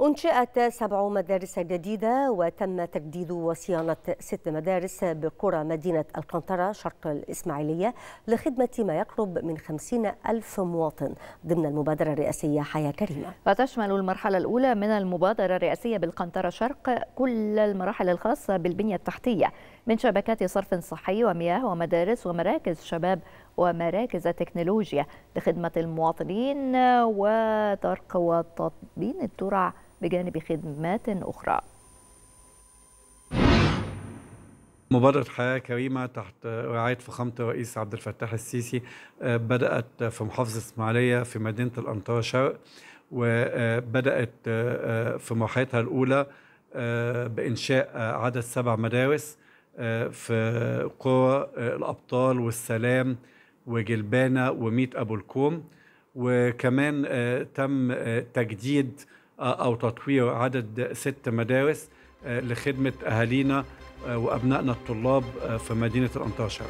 أنشئت سبع مدارس جديدة وتم تجديد وصيانة ست مدارس بقرى مدينة القنطرة شرق الإسماعيلية لخدمة ما يقرب من خمسين ألف مواطن ضمن المبادرة الرئاسية حياة كريمة وتشمل المرحلة الأولى من المبادرة الرئاسية بالقنطرة شرق كل المراحل الخاصة بالبنية التحتية من شبكات صرف صحي ومياه ومدارس ومراكز شباب ومراكز تكنولوجيا لخدمة المواطنين وترك وتطبين الترع بجانب خدمات أخرى مبادرة حياة كريمة تحت رعاية فخامة الرئيس عبد الفتاح السيسي آه، بدأت في محافظة إسماعيلية في مدينة الأنطار شرق وبدأت آه، آه، في مرحلتها الأولى بإنشاء عدد سبع مدارس في قرى الأبطال والسلام وجلبانة وميت أبو الكوم وكمان آه، تم آه، تجديد آه، أو تطوير عدد ست مدارس لخدمة أهالينا وأبنائنا الطلاب في مدينة الأنطاشر